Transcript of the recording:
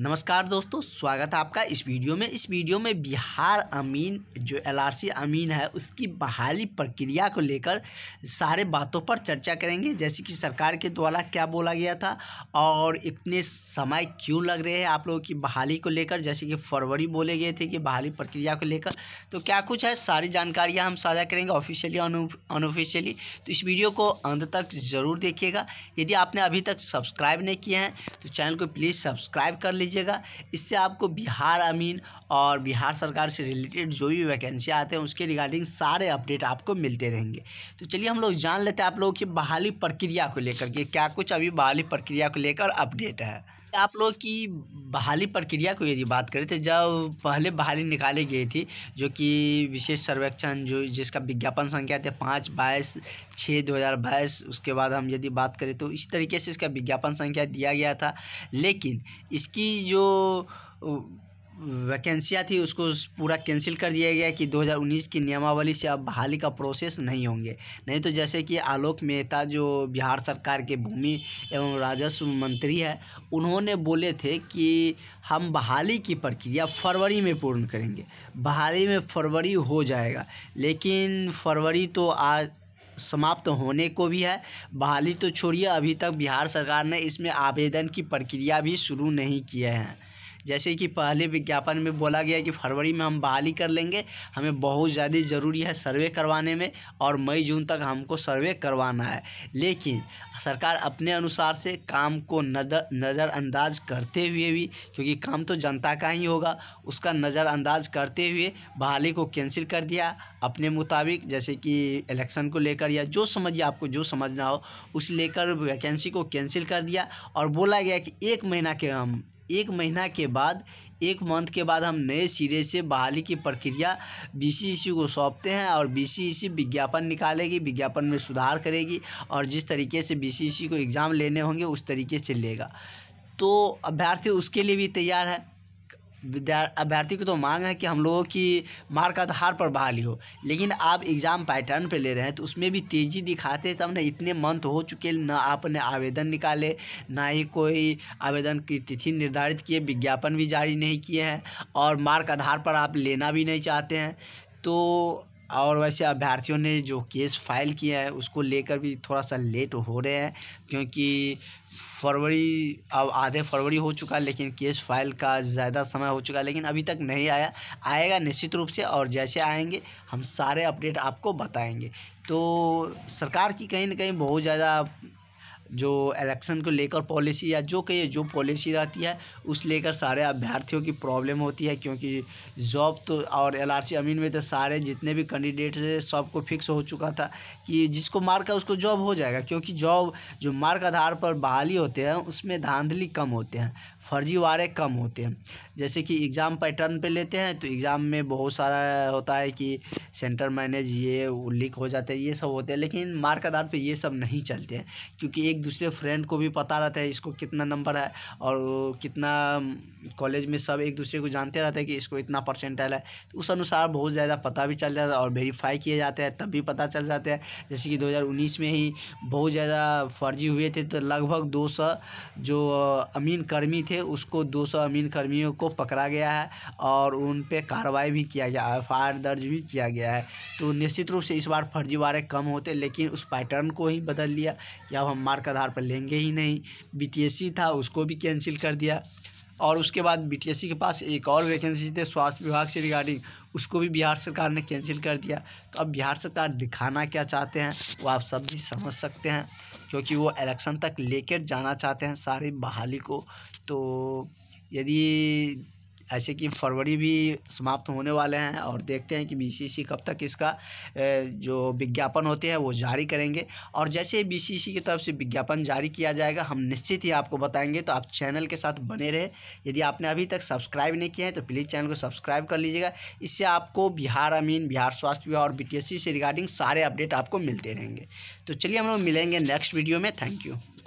नमस्कार दोस्तों स्वागत है आपका इस वीडियो में इस वीडियो में बिहार अमीन जो एलआरसी अमीन है उसकी बहाली प्रक्रिया को लेकर सारे बातों पर चर्चा करेंगे जैसे कि सरकार के द्वारा क्या बोला गया था और इतने समय क्यों लग रहे हैं आप लोगों की बहाली को लेकर जैसे कि फरवरी बोले गए थे कि बहाली प्रक्रिया को लेकर तो क्या कुछ है सारी जानकारियाँ हम साझा करेंगे ऑफिशियली अनऑफिशियली तो इस वीडियो को अंत तक ज़रूर देखिएगा यदि आपने अभी तक सब्सक्राइब नहीं किए हैं तो चैनल को प्लीज़ सब्सक्राइब कर लीजिएगा इससे आपको बिहार अमीन और बिहार सरकार से रिलेटेड जो भी वैकेंसी आते हैं उसके रिगार्डिंग सारे अपडेट आपको मिलते रहेंगे तो चलिए हम लोग जान लेते हैं आप लोगों की बहाली प्रक्रिया को लेकर के क्या कुछ अभी बहाली प्रक्रिया को लेकर अपडेट है आप लोग की बहाली प्रक्रिया को यदि बात करें तो जब पहले बहाली निकाली गई थी जो कि विशेष सर्वेक्षण जो जिसका विज्ञापन संख्या थे पाँच बाईस छः दो हज़ार बाईस उसके बाद हम यदि बात करें तो इस तरीके से इसका विज्ञापन संख्या दिया गया था लेकिन इसकी जो वैकेंसियाँ थी उसको पूरा कैंसिल कर दिया गया कि 2019 की नियमावली से अब बहाली का प्रोसेस नहीं होंगे नहीं तो जैसे कि आलोक मेहता जो बिहार सरकार के भूमि एवं राजस्व मंत्री है उन्होंने बोले थे कि हम बहाली की प्रक्रिया फरवरी में पूर्ण करेंगे बहाली में फरवरी हो जाएगा लेकिन फरवरी तो आज समाप्त होने को भी है बहाली तो छोड़िए अभी तक बिहार सरकार ने इसमें आवेदन की प्रक्रिया भी शुरू नहीं किए हैं जैसे कि पहले विज्ञापन में बोला गया कि फरवरी में हम बहाली कर लेंगे हमें बहुत ज़्यादा ज़रूरी है सर्वे करवाने में और मई जून तक हमको सर्वे करवाना है लेकिन सरकार अपने अनुसार से काम को नजर नज़रअंदाज करते हुए भी क्योंकि काम तो जनता का ही होगा उसका नज़रअंदाज करते हुए बहाली को कैंसिल कर दिया अपने मुताबिक जैसे कि इलेक्शन को लेकर या जो समझिए आपको जो समझना हो उस लेकर वैकेंसी को कैंसिल कर दिया और बोला गया कि एक महीना के हम एक महीना के बाद एक मंथ के बाद हम नए सिरे से बहाली की प्रक्रिया बी e को सौंपते हैं और बी e विज्ञापन निकालेगी विज्ञापन में सुधार करेगी और जिस तरीके से बी e को एग्ज़ाम लेने होंगे उस तरीके से लेगा तो अभ्यर्थी उसके लिए भी तैयार है विद्या अभ्यर्थी की तो मांग है कि हम लोगों की मार्क आधार पर बहाली हो लेकिन आप एग्ज़ाम पैटर्न पे ले रहे हैं तो उसमें भी तेज़ी दिखाते तब ना इतने मंथ हो चुके ना आपने आवेदन निकाले ना ही कोई आवेदन की तिथि निर्धारित किए विज्ञापन भी जारी नहीं किए हैं और मार्क आधार पर आप लेना भी नहीं चाहते हैं तो और वैसे अभ्यर्थियों ने जो केस फाइल किया है उसको लेकर भी थोड़ा सा लेट हो रहे हैं क्योंकि फरवरी अब आधे फरवरी हो चुका है लेकिन केस फाइल का ज़्यादा समय हो चुका है लेकिन अभी तक नहीं आया आएगा निश्चित रूप से और जैसे आएंगे हम सारे अपडेट आपको बताएंगे तो सरकार की कहीं ना कहीं बहुत ज़्यादा जो इलेक्शन को लेकर पॉलिसी या जो कहिए जो पॉलिसी रहती है उस लेकर सारे अभ्यर्थियों की प्रॉब्लम होती है क्योंकि जॉब तो और एल आर अमीन में तो सारे जितने भी कैंडिडेट है सबको फिक्स हो चुका था कि जिसको मार्क है उसको जॉब हो जाएगा क्योंकि जॉब जो मार्क आधार पर बहाली होते हैं उसमें धांधली कम होते हैं फर्जीवाड़े कम होते हैं जैसे कि एग्ज़ाम पैटर्न पे लेते हैं तो एग्ज़ाम में बहुत सारा होता है कि सेंटर मैनेज ये लीक हो जाते हैं ये सब होते हैं लेकिन मार्क आधार पे ये सब नहीं चलते हैं क्योंकि एक दूसरे फ्रेंड को भी पता रहता है इसको कितना नंबर है और कितना कॉलेज में सब एक दूसरे को जानते रहते हैं कि इसको इतना परसेंटाइल है तो उस अनुसार बहुत ज़्यादा पता भी चल जाता है और वेरीफाई किए जाते हैं तब भी पता चल जाता है जैसे कि दो में ही बहुत ज़्यादा फर्जी हुए थे तो लगभग दो जो अमीन कर्मी थे उसको दो सौ अमीन कर्मियों को पकड़ा गया है और उन पर कार्रवाई भी किया गया एफ आई दर्ज भी किया गया है तो निश्चित रूप से इस बार फर्जीवाड़े कम होते लेकिन उस पैटर्न को ही बदल लिया कि अब हम मार्क आधार पर लेंगे ही नहीं बी था उसको भी कैंसिल कर दिया और उसके बाद बीटीएससी के पास एक और वैकेंसी थी स्वास्थ्य विभाग से रिगार्डिंग उसको भी बिहार सरकार ने कैंसिल कर दिया तो अब बिहार सरकार दिखाना क्या चाहते हैं वो आप सब भी समझ सकते हैं क्योंकि वो इलेक्शन तक लेकर जाना चाहते हैं सारी बहाली को तो यदि ऐसे कि फरवरी भी समाप्त होने वाले हैं और देखते हैं कि बीसीसी कब तक इसका जो विज्ञापन होते हैं वो जारी करेंगे और जैसे ही बीसीसी की तरफ से विज्ञापन जारी किया जाएगा हम निश्चित ही आपको बताएंगे तो आप चैनल के साथ बने रहे यदि आपने अभी तक सब्सक्राइब नहीं किया है तो प्लीज़ चैनल को सब्सक्राइब कर लीजिएगा इससे आपको बिहार अमीन बिहार स्वास्थ्य विभाग और बी से रिगार्डिंग सारे अपडेट आपको मिलते रहेंगे तो चलिए हम लोग मिलेंगे नेक्स्ट वीडियो में थैंक यू